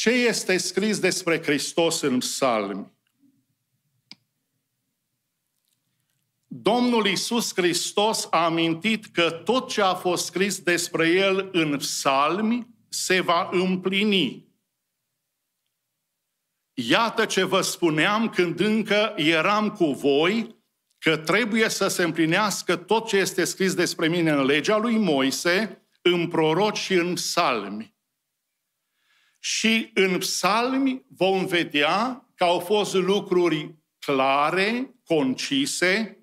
Ce este scris despre Hristos în psalmi? Domnul Iisus Hristos a amintit că tot ce a fost scris despre El în psalmi se va împlini. Iată ce vă spuneam când încă eram cu voi, că trebuie să se împlinească tot ce este scris despre mine în legea lui Moise, în proroci și în psalmi. Și în psalmi vom vedea că au fost lucruri clare, concise,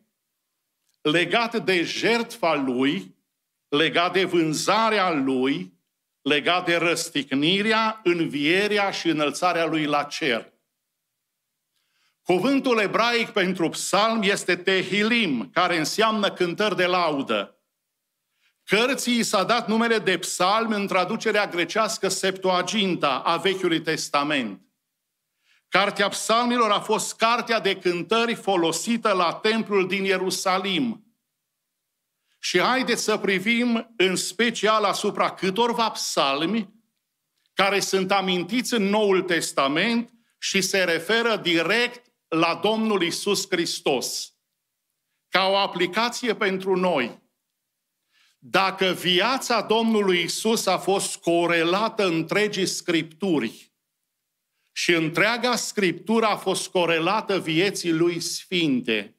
legate de jertfa lui, legate de vânzarea lui, legate de răstignirea, învierea și înălțarea lui la cer. Cuvântul ebraic pentru psalm este tehilim, care înseamnă cântări de laudă. Cărții i s-a dat numele de psalm în traducerea grecească Septuaginta a Vechiului Testament. Cartea psalmilor a fost cartea de cântări folosită la templul din Ierusalim. Și haideți să privim în special asupra câtorva psalmi care sunt amintiți în Noul Testament și se referă direct la Domnul Isus Hristos. Ca o aplicație pentru noi – dacă viața Domnului Isus a fost corelată întregii Scripturi și întreaga Scriptură a fost corelată vieții lui Sfinte,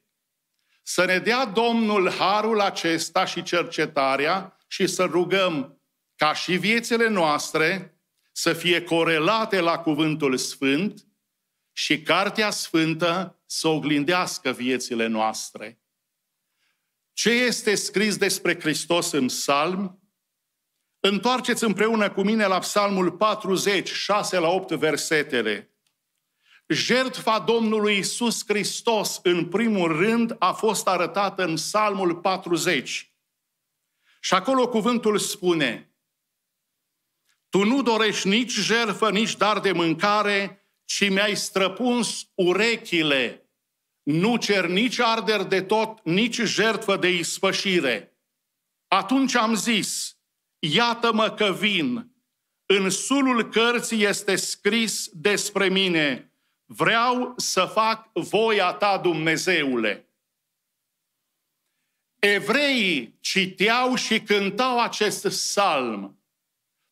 să ne dea Domnul harul acesta și cercetarea și să rugăm ca și viețile noastre să fie corelate la Cuvântul Sfânt și Cartea Sfântă să oglindească viețile noastre ce este scris despre Hristos în psalmi, întoarceți împreună cu mine la psalmul 40, 6 la 8 versetele. Jertfa Domnului Isus Hristos, în primul rând, a fost arătată în psalmul 40. Și acolo cuvântul spune, Tu nu dorești nici jertfă, nici dar de mâncare, ci mi-ai străpuns urechile nu cer nici arder de tot, nici jertfă de ispășire. Atunci am zis, iată-mă că vin, în sulul cărții este scris despre mine, vreau să fac voia ta, Dumnezeule. Evreii citeau și cântau acest salm,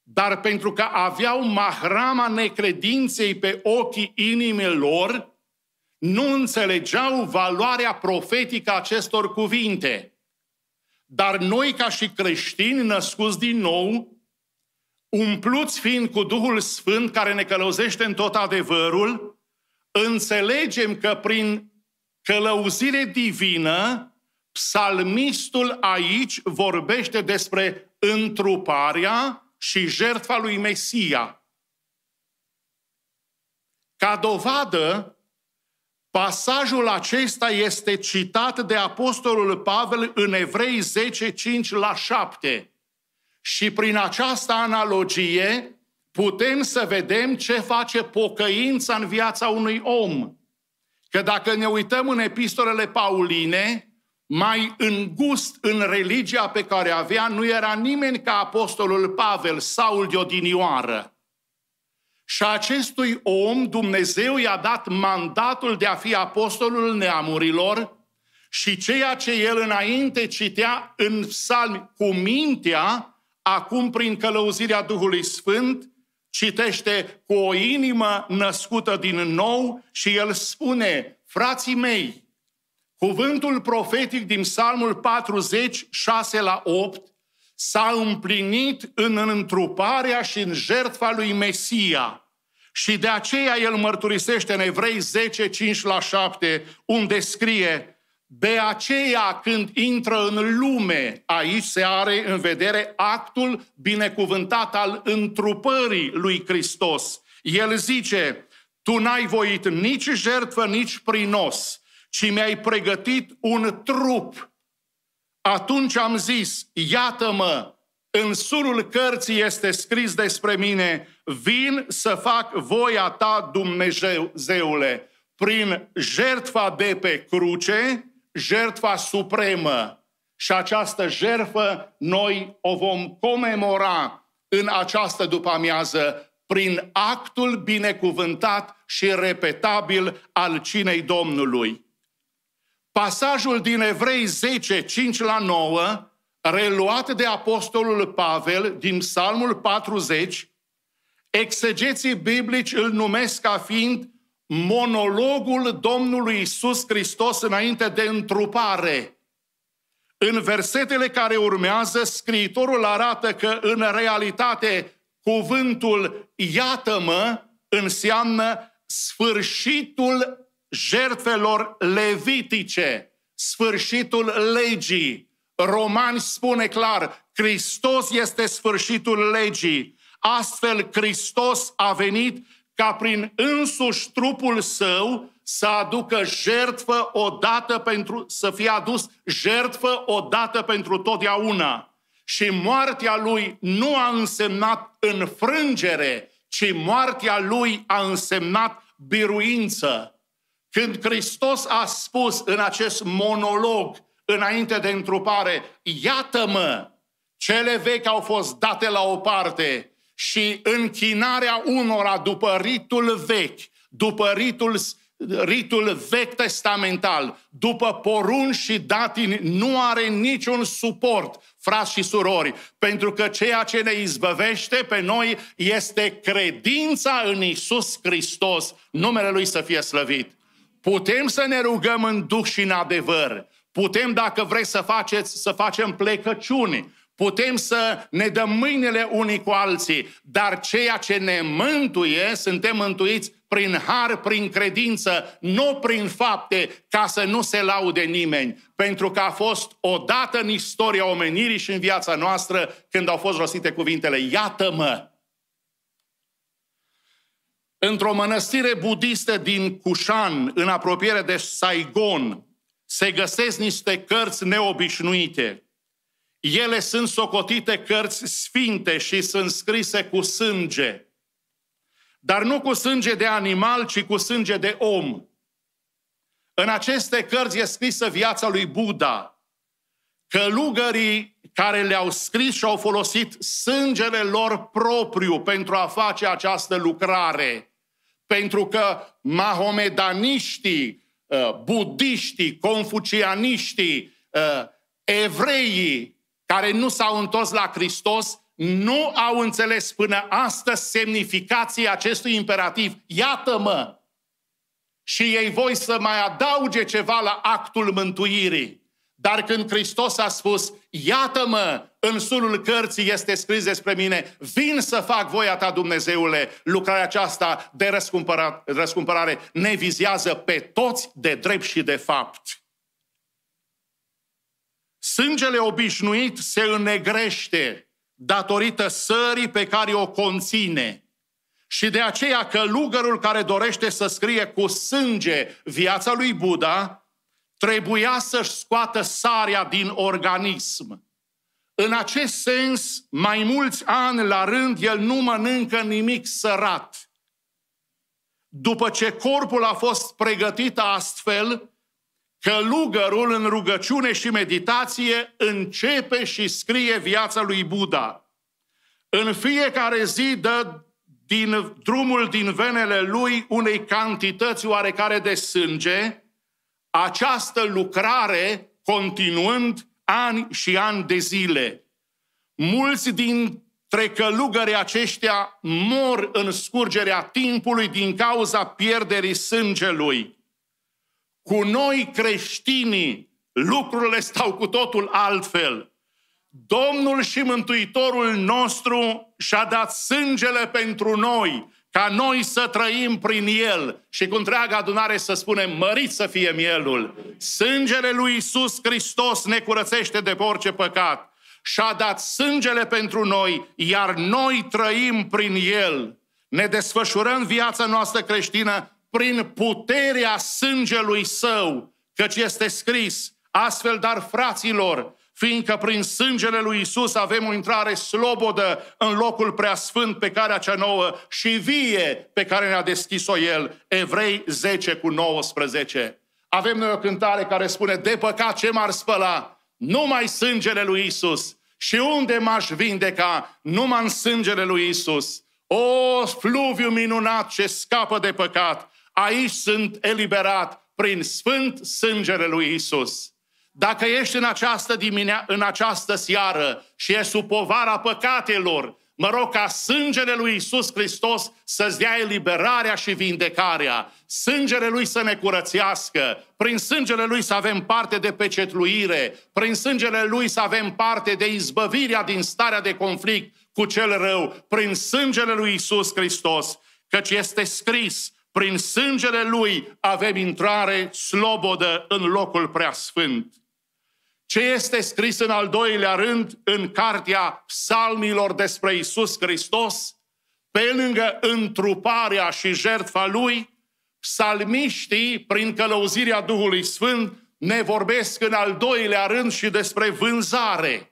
dar pentru că aveau mahrama necredinței pe ochii inimilor, lor, nu înțelegeau valoarea profetică a acestor cuvinte. Dar noi, ca și creștini născuți din nou, umpluți fiind cu Duhul Sfânt care ne călăuzește în tot adevărul, înțelegem că prin călăuzire divină, psalmistul aici vorbește despre întruparea și jertfa lui Mesia. Ca dovadă Pasajul acesta este citat de Apostolul Pavel în Evrei 10, 5 la 7. Și prin această analogie putem să vedem ce face pocăința în viața unui om. Că dacă ne uităm în epistolele Pauline, mai îngust în religia pe care avea, nu era nimeni ca Apostolul Pavel, Saul de odinioară. Și acestui om Dumnezeu i-a dat mandatul de a fi apostolul neamurilor și ceea ce el înainte citea în psalmi cu mintea, acum prin călăuzirea Duhului Sfânt, citește cu o inimă născută din nou și el spune, frații mei, cuvântul profetic din psalmul 46 la 8, s-a împlinit în întruparea și în jertfa lui Mesia. Și de aceea el mărturisește în Evrei 10, 5 la 7, unde scrie, de aceea când intră în lume, aici se are în vedere actul binecuvântat al întrupării lui Hristos. El zice, tu n-ai voit nici jertfă, nici prinos, ci mi-ai pregătit un trup atunci am zis, iată-mă, în surul cărții este scris despre mine, vin să fac voia ta, Dumnezeule, prin jertfa de pe cruce, jertfa supremă. Și această jertfă noi o vom comemora în această după-amiază prin actul binecuvântat și repetabil al cinei Domnului. Pasajul din Evrei 10, 5 la 9, reluat de Apostolul Pavel din Psalmul 40, exegeții biblici îl numesc ca fiind monologul Domnului Isus Hristos înainte de întrupare. În versetele care urmează, scriitorul arată că în realitate cuvântul iată-mă înseamnă sfârșitul jertfelor levitice, sfârșitul legii. Romani spune clar, Hristos este sfârșitul legii. Astfel, Hristos a venit ca prin însuși trupul său să aducă jertfă odată pentru, să fie adus jertfă odată pentru totdeauna. Și moartea lui nu a însemnat înfrângere, ci moartea lui a însemnat biruință. Când Hristos a spus în acest monolog, înainte de întrupare, iată-mă, cele vechi au fost date la o parte și închinarea unora după ritul vechi, după ritul, ritul vechi testamental, după porunci și datini, nu are niciun suport, frați și surori, pentru că ceea ce ne izbăvește pe noi este credința în Isus Hristos, numele Lui să fie slăvit. Putem să ne rugăm în duh și în adevăr. Putem, dacă vreți să, faceți, să facem plecăciuni. Putem să ne dăm mâinile unii cu alții, dar ceea ce ne mântuie, suntem mântuiți prin har, prin credință, nu prin fapte, ca să nu se laude nimeni. Pentru că a fost odată în istoria omenirii și în viața noastră când au fost rostite cuvintele, iată-mă, într-o mănăstire budistă din Cușan, în apropiere de Saigon, se găsesc niște cărți neobișnuite. Ele sunt socotite cărți sfinte și sunt scrise cu sânge. Dar nu cu sânge de animal, ci cu sânge de om. În aceste cărți e scrisă viața lui Buddha. Călugării care le-au scris și au folosit sângele lor propriu pentru a face această lucrare. Pentru că mahomedaniștii, uh, budiștii, confucianiștii, uh, evreii care nu s-au întors la Hristos, nu au înțeles până astăzi semnificația acestui imperativ. Iată-mă! Și ei voi să mai adauge ceva la actul mântuirii. Dar când Hristos a spus, iată-mă, în sulul cărții este scris despre mine, vin să fac voia ta, Dumnezeule, lucrarea aceasta de răscumpărare, răscumpărare ne vizează pe toți de drept și de fapt. Sângele obișnuit se înnegrește datorită sării pe care o conține. Și de aceea călugărul care dorește să scrie cu sânge viața lui Buddha, trebuia să-și scoată sarea din organism. În acest sens, mai mulți ani la rând, el nu mănâncă nimic sărat. După ce corpul a fost pregătit astfel, călugărul în rugăciune și meditație începe și scrie viața lui Buddha. În fiecare zi dă din drumul din venele lui unei cantități oarecare de sânge, această lucrare continuând ani și ani de zile. Mulți din călugării aceștia mor în scurgerea timpului din cauza pierderii sângelui. Cu noi creștinii lucrurile stau cu totul altfel. Domnul și Mântuitorul nostru și-a dat sângele pentru noi ca noi să trăim prin El și cu întreaga adunare să spunem, mărit să fie mielul. Sângele lui Isus Hristos ne curățește de orice păcat și a dat sângele pentru noi, iar noi trăim prin El. Ne desfășurăm viața noastră creștină prin puterea sângelui Său, căci este scris, astfel dar fraților, fiindcă prin sângele lui Isus avem o intrare slobodă în locul preasfânt pe care acea nouă și vie pe care ne-a deschis-o El, Evrei 10 cu 19. Avem noi o cântare care spune, de păcat ce m-ar spăla? Numai sângele lui Isus. Și unde m-aș vindeca? Numai în sângele lui Isus. O, fluviu minunat ce scapă de păcat! Aici sunt eliberat prin sfânt sângele lui Isus. Dacă ești în această, diminea, în această seară și ești sub povara păcatelor, mă rog ca sângele lui Isus Hristos să-ți dea eliberarea și vindecarea, sângele lui să ne curățească, prin sângele lui să avem parte de pecetluire, prin sângele lui să avem parte de izbăvirea din starea de conflict cu cel rău, prin sângele lui Isus Hristos, căci este scris, prin sângele lui avem intrare slobodă în locul preasfânt ce este scris în al doilea rând în cartea psalmilor despre Isus Hristos, pe lângă întruparea și jertfa Lui, psalmiștii, prin călăuzirea Duhului Sfânt, ne vorbesc în al doilea rând și despre vânzare.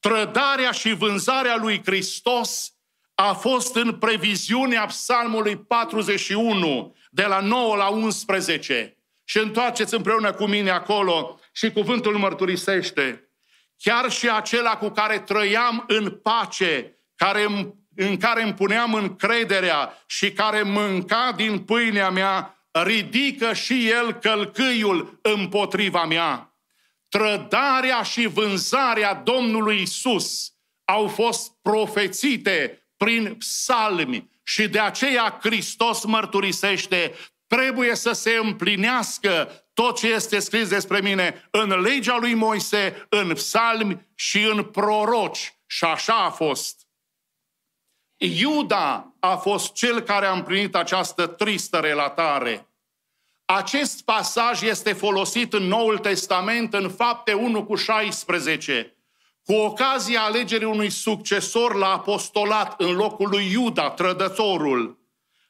Trădarea și vânzarea lui Hristos a fost în previziunea psalmului 41, de la 9 la 11. Și întoarceți împreună cu mine acolo și cuvântul mărturisește, chiar și acela cu care trăiam în pace, care îmi, în care îmi puneam încrederea și care mânca din pâinea mea, ridică și el călcâiul împotriva mea. Trădarea și vânzarea Domnului Isus au fost profețite prin psalmi și de aceea Hristos mărturisește trebuie să se împlinească tot ce este scris despre mine în legea lui Moise, în psalmi și în proroci. Și așa a fost. Iuda a fost cel care a împlinit această tristă relatare. Acest pasaj este folosit în Noul Testament în fapte 1 cu 16, cu ocazia alegerii unui succesor la apostolat în locul lui Iuda, trădătorul.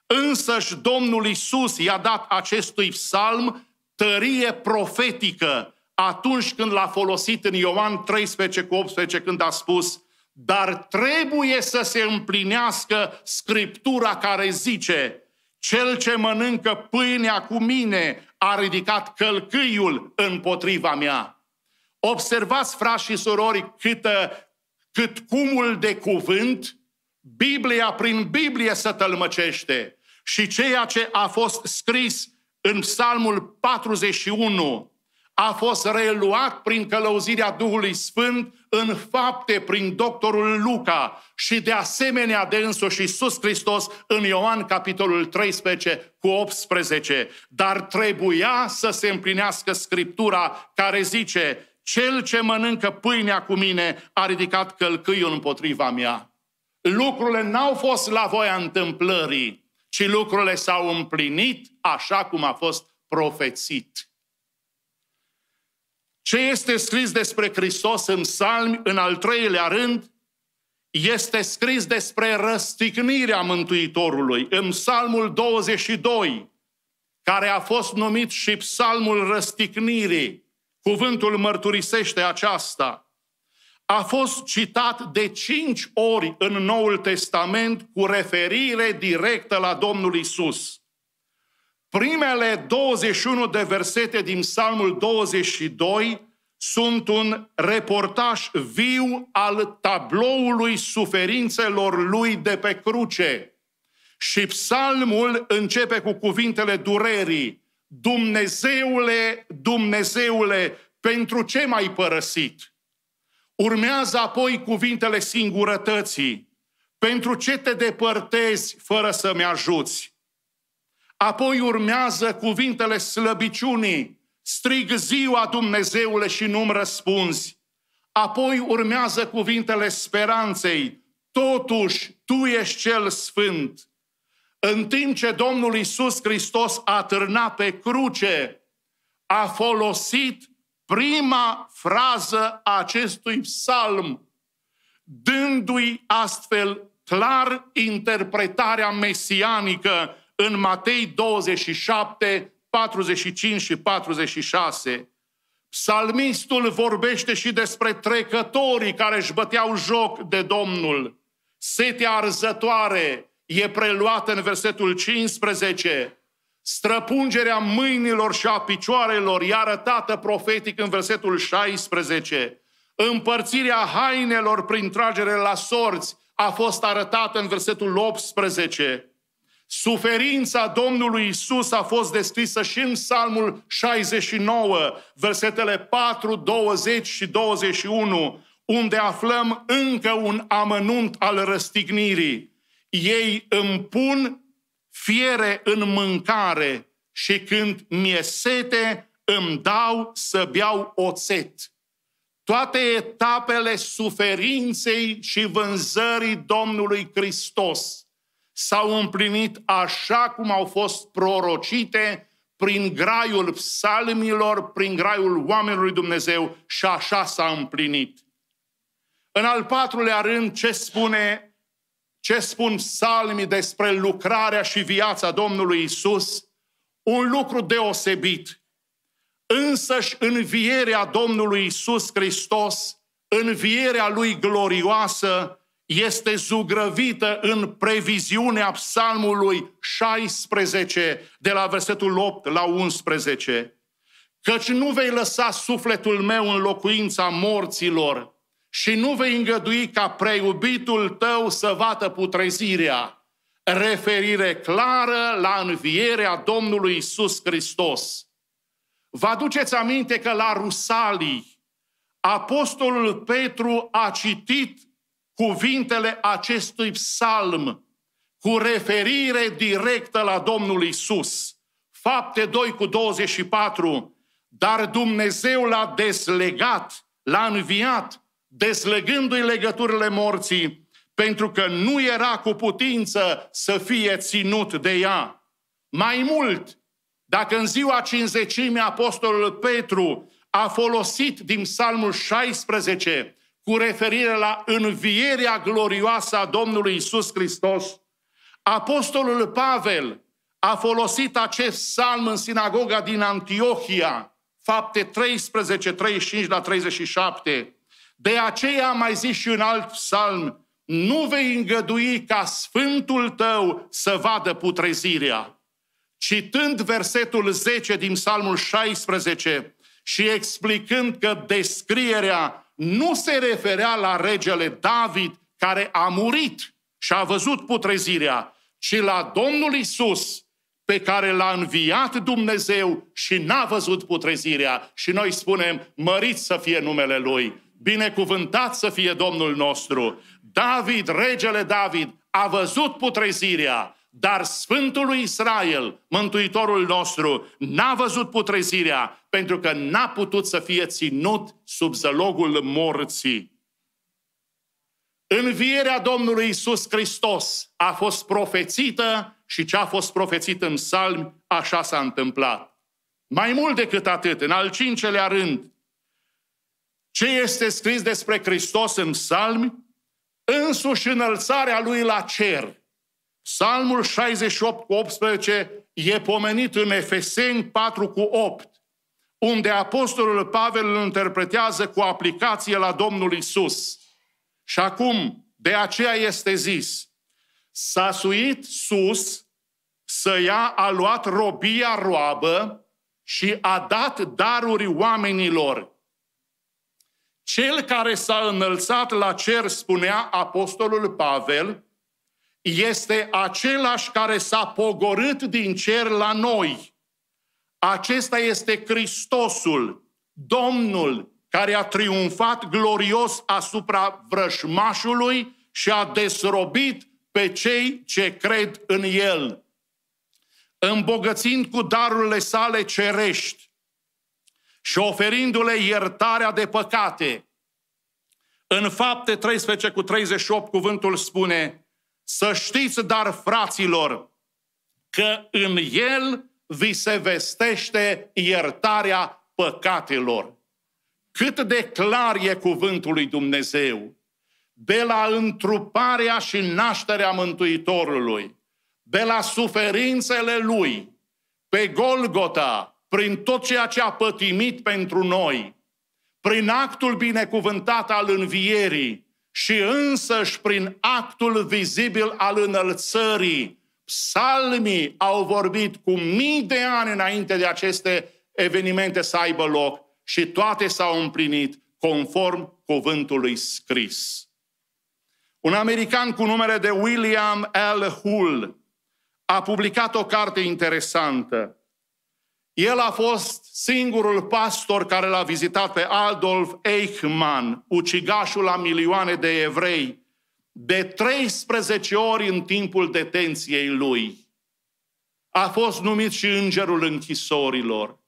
Însăși Domnul Isus i-a dat acestui psalm tărie profetică atunci când l-a folosit în Ioan 13 cu 18 când a spus dar trebuie să se împlinească scriptura care zice cel ce mănâncă pâinea cu mine a ridicat călcâiul împotriva mea. Observați, frați și surori, cât cât cumul de cuvânt Biblia prin Biblie să tălmăcește și ceea ce a fost scris în Psalmul 41 a fost reluat prin călăuzirea Duhului Sfânt în fapte prin doctorul Luca și de asemenea de însuși Iisus Hristos în Ioan capitolul 13 cu 18. Dar trebuia să se împlinească Scriptura care zice cel ce mănâncă pâinea cu mine a ridicat călcâiul împotriva mea. Lucrurile n-au fost la voia întâmplării, ci lucrurile s-au împlinit așa cum a fost profețit. Ce este scris despre Hristos în psalmi, în al treilea rând, este scris despre răstignirea Mântuitorului în psalmul 22, care a fost numit și psalmul răstignirii. Cuvântul mărturisește aceasta a fost citat de cinci ori în Noul Testament cu referire directă la Domnul Isus. Primele 21 de versete din Psalmul 22 sunt un reportaj viu al tabloului suferințelor lui de pe cruce. Și psalmul începe cu cuvintele durerii. Dumnezeule, Dumnezeule, pentru ce m-ai părăsit? Urmează apoi cuvintele singurătății. Pentru ce te depărtezi fără să-mi ajuți? Apoi urmează cuvintele slăbiciunii. Strig ziua, Dumnezeule, și nu-mi răspunzi. Apoi urmează cuvintele speranței. Totuși, Tu ești cel sfânt. În timp ce Domnul Iisus Hristos a târna pe cruce, a folosit prima frază a acestui psalm, dându-i astfel clar interpretarea mesianică în Matei 27, 45 și 46. Psalmistul vorbește și despre trecătorii care își băteau joc de Domnul. Setea arzătoare e preluată în versetul 15 străpungerea mâinilor și a picioarelor e arătată profetic în versetul 16. Împărțirea hainelor prin tragere la sorți a fost arătată în versetul 18. Suferința Domnului Isus a fost descrisă și în Psalmul 69, versetele 4, 20 și 21, unde aflăm încă un amănunt al răstignirii. Ei împun fiere în mâncare și când mi-e sete, îmi dau să beau oțet. Toate etapele suferinței și vânzării Domnului Hristos s-au împlinit așa cum au fost prorocite prin graiul psalmilor, prin graiul oamenilor Dumnezeu și așa s-a împlinit. În al patrulea rând, ce spune ce spun psalmii despre lucrarea și viața Domnului Isus, un lucru deosebit. Însăși învierea Domnului Isus Hristos, învierea lui glorioasă, este zugrăvită în previziunea psalmului 16, de la versetul 8 la 11. Căci nu vei lăsa sufletul meu în locuința morților, și nu vei îngădui ca preiubitul tău să vadă putrezirea. Referire clară la învierea Domnului Isus Hristos. Vă aduceți aminte că la Rusalii, Apostolul Petru a citit cuvintele acestui psalm cu referire directă la Domnul Isus. Fapte 2 cu 24. Dar Dumnezeu l-a deslegat, l-a înviat, deslegându i legăturile morții, pentru că nu era cu putință să fie ținut de ea. Mai mult, dacă în ziua cinzecimii apostolul Petru a folosit din psalmul 16 cu referire la învierea glorioasă a Domnului Isus Hristos, apostolul Pavel a folosit acest psalm în sinagoga din Antiohia, fapte 13, 35 la 37, de aceea am mai zis și în alt psalm, nu vei îngădui ca sfântul tău să vadă putrezirea. Citând versetul 10 din psalmul 16 și explicând că descrierea nu se referea la regele David care a murit și a văzut putrezirea, ci la Domnul Isus, pe care l-a înviat Dumnezeu și n-a văzut putrezirea. Și noi spunem, mărit să fie numele Lui. Binecuvântat să fie Domnul nostru! David, regele David, a văzut putrezirea, dar Sfântul lui Israel, Mântuitorul nostru, n-a văzut putrezirea pentru că n-a putut să fie ținut sub zălogul morții. Învierea Domnului Isus Hristos a fost profețită și ce a fost profețit în salmi, așa s-a întâmplat. Mai mult decât atât, în al cincelea rând, ce este scris despre Hristos în psalmi, însuși înălțarea lui la cer. Psalmul 68 cu 18 e pomenit în Efeseni 4 cu 8, unde apostolul Pavel îl interpretează cu aplicație la Domnul Isus. Și acum, de aceea este zis, s-a suit sus să ia, a luat robia roabă și a dat daruri oamenilor cel care s-a înălțat la cer, spunea Apostolul Pavel, este același care s-a pogorât din cer la noi. Acesta este Hristosul, Domnul, care a triumfat glorios asupra vrășmașului și a desrobit pe cei ce cred în el. Îmbogățind cu darurile sale cerești, și oferindu-le iertarea de păcate. În fapte 13 cu 38 cuvântul spune, să știți dar fraților că în el vi se vestește iertarea păcatelor. Cât de clar e cuvântul lui Dumnezeu de la întruparea și nașterea Mântuitorului, de la suferințele Lui, pe Golgota, prin tot ceea ce a pătimit pentru noi, prin actul binecuvântat al învierii și însăși prin actul vizibil al înălțării. Psalmii au vorbit cu mii de ani înainte de aceste evenimente să aibă loc și toate s-au împlinit conform cuvântului scris. Un american cu numele de William L. Hull a publicat o carte interesantă el a fost singurul pastor care l-a vizitat pe Adolf Eichmann, ucigașul la milioane de evrei, de 13 ori în timpul detenției lui. A fost numit și îngerul închisorilor.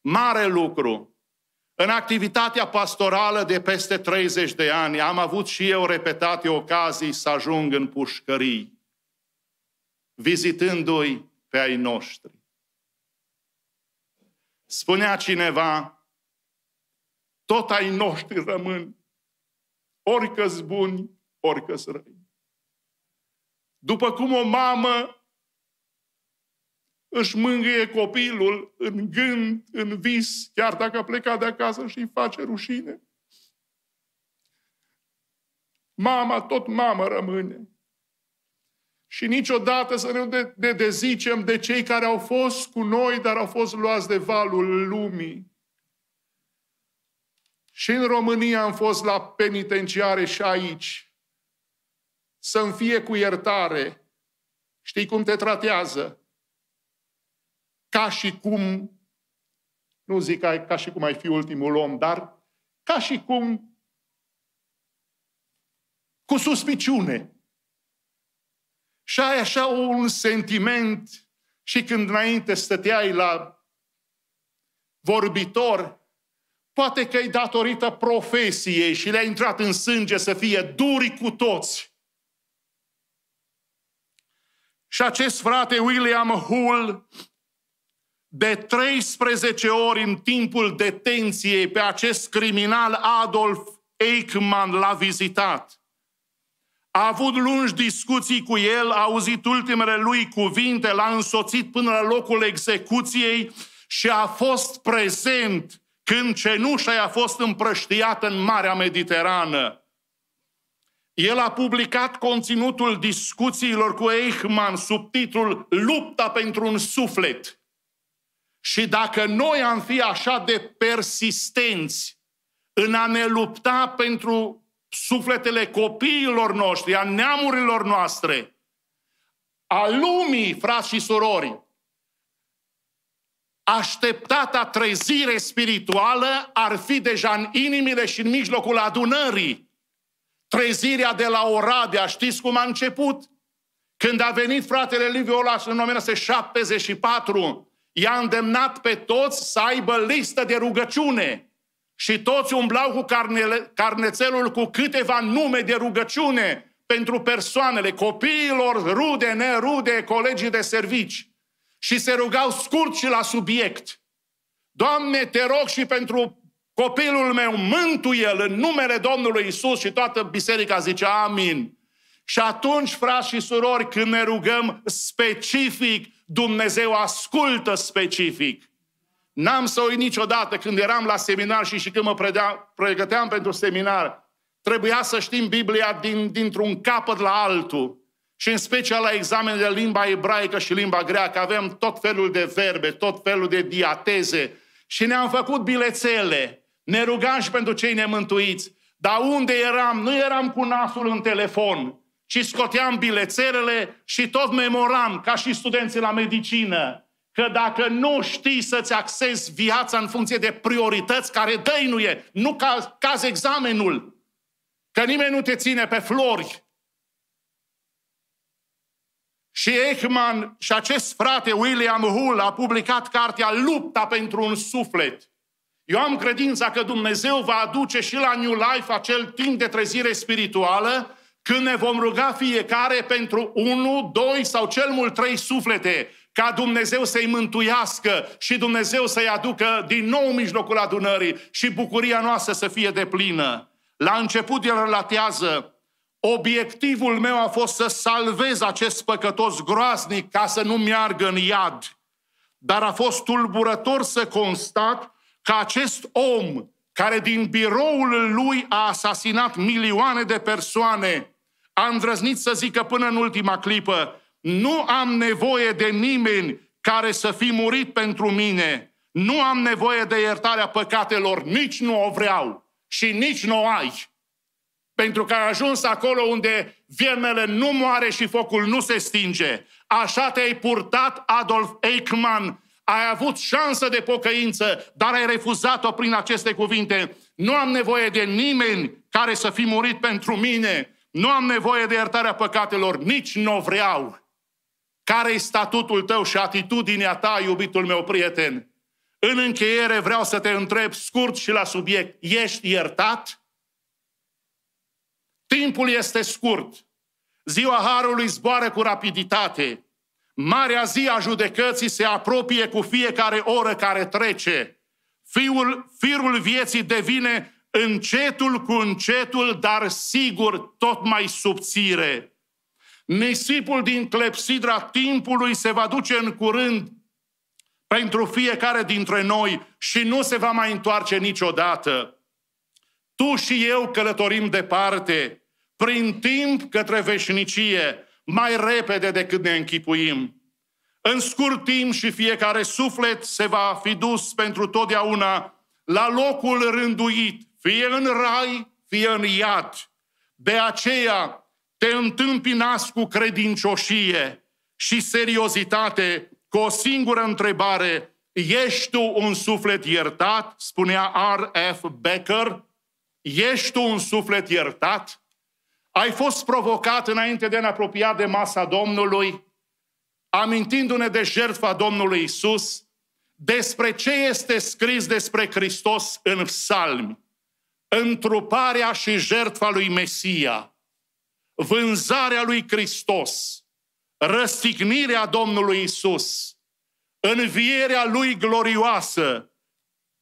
Mare lucru! În activitatea pastorală de peste 30 de ani am avut și eu repetate ocazii să ajung în pușcării, vizitându-i pe ai noștri. Spunea cineva, tot ai noștri rămân, ori că buni, ori că răi. După cum o mamă își mângâie copilul în gând, în vis, chiar dacă a plecat de acasă și îi face rușine. Mama tot mamă rămâne și niciodată să nu ne dezicem de cei care au fost cu noi, dar au fost luați de valul lumii. Și în România am fost la penitenciare și aici. Să-mi fie cu iertare. Știi cum te tratează? Ca și cum, nu zic ca și cum ai fi ultimul om, dar ca și cum cu suspiciune. Și ai așa un sentiment și când înainte stăteai la vorbitor, poate că e datorită profesiei și le-a intrat în sânge să fie duri cu toți. Și acest frate William Hull, de 13 ori în timpul detenției pe acest criminal Adolf Eichmann l-a vizitat a avut lungi discuții cu el, a auzit ultimele lui cuvinte, l-a însoțit până la locul execuției și a fost prezent când cenușa i-a fost împrăștiată în Marea Mediterană. El a publicat conținutul discuțiilor cu Eichmann sub titlul Lupta pentru un suflet. Și dacă noi am fi așa de persistenți în a ne lupta pentru sufletele copiilor noștri, a neamurilor noastre, a lumii, frați și surori, așteptata trezire spirituală ar fi deja în inimile și în mijlocul adunării. Trezirea de la Oradea, știți cum a început? Când a venit fratele Liviu Olaș în 1974, i-a îndemnat pe toți să aibă listă de rugăciune și toți umblau cu carnele, carnețelul cu câteva nume de rugăciune pentru persoanele, copiilor, rude, nerude, colegii de servici. Și se rugau scurt și la subiect. Doamne, te rog și pentru copilul meu, mântuie-l în numele Domnului Isus și toată biserica zice amin. Și atunci, frați și surori, când ne rugăm specific, Dumnezeu ascultă specific. N-am să uit niciodată când eram la seminar și, și când mă predea, pregăteam pentru seminar. Trebuia să știm Biblia din, dintr-un capăt la altul. Și în special la examenele de limba ebraică și limba greacă avem tot felul de verbe, tot felul de diateze. Și ne-am făcut bilețele. Ne rugam și pentru cei nemântuiți. Dar unde eram? Nu eram cu nasul în telefon, ci scoteam bilețelele și tot memoram, ca și studenții la medicină. Că dacă nu știi să-ți axezi viața în funcție de priorități care dăinuie, nu ca, caz examenul, că nimeni nu te ține pe flori. Și Eichmann și acest frate William Hull a publicat cartea Lupta pentru un suflet. Eu am credința că Dumnezeu va aduce și la New Life acel timp de trezire spirituală când ne vom ruga fiecare pentru unu, doi sau cel mult trei suflete ca Dumnezeu să-i mântuiască și Dumnezeu să-i aducă din nou în mijlocul adunării și bucuria noastră să fie de plină. La început el relatează, obiectivul meu a fost să salvez acest păcătos groaznic ca să nu meargă în iad. Dar a fost tulburător să constat că acest om care din biroul lui a asasinat milioane de persoane, a îndrăznit să zică până în ultima clipă, nu am nevoie de nimeni care să fi murit pentru mine. Nu am nevoie de iertarea păcatelor, nici nu o vreau și nici nu o ai. Pentru că ai ajuns acolo unde viermele nu moare și focul nu se stinge. Așa te-ai purtat, Adolf Eichmann. Ai avut șansă de pocăință, dar ai refuzat-o prin aceste cuvinte. Nu am nevoie de nimeni care să fi murit pentru mine. Nu am nevoie de iertarea păcatelor, nici nu o vreau care e statutul tău și atitudinea ta, iubitul meu prieten? În încheiere vreau să te întreb scurt și la subiect. Ești iertat? Timpul este scurt. Ziua Harului zboară cu rapiditate. Marea zi a judecății se apropie cu fiecare oră care trece. Fiul, firul vieții devine încetul cu încetul, dar sigur tot mai subțire. Nisipul din clepsidra timpului se va duce în curând pentru fiecare dintre noi și nu se va mai întoarce niciodată. Tu și eu călătorim departe, prin timp către veșnicie, mai repede decât ne închipuim. În scurt timp și fiecare suflet se va fi dus pentru totdeauna la locul rânduit, fie în rai, fie în iad. De aceea, te întâmpinați cu credincioșie și seriozitate cu o singură întrebare. Ești tu un suflet iertat? Spunea R.F. Becker. Ești tu un suflet iertat? Ai fost provocat înainte de a ne apropia de masa Domnului, amintindu-ne de jertfa Domnului Isus, despre ce este scris despre Hristos în psalmi. Întruparea și jertfa lui Mesia – vânzarea lui Hristos, răstignirea Domnului Isus, învierea lui glorioasă,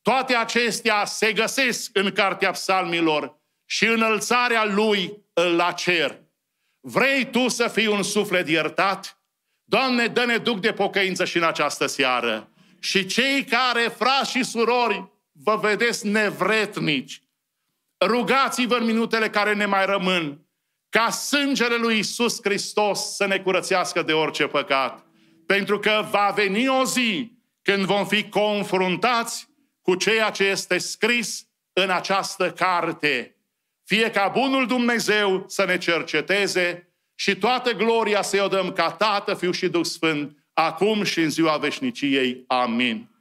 toate acestea se găsesc în Cartea Psalmilor și înălțarea lui la cer. Vrei tu să fii un suflet iertat? Doamne, dă-ne duc de pocăință și în această seară. Și cei care, frați și surori, vă vedeți nevretnici, rugați-vă în minutele care ne mai rămân ca sângele lui Isus Hristos să ne curățească de orice păcat. Pentru că va veni o zi când vom fi confruntați cu ceea ce este scris în această carte. Fie ca bunul Dumnezeu să ne cerceteze și toată gloria să-i o dăm ca Tată, Fiu și Duh Sfânt, acum și în ziua veșniciei. Amin.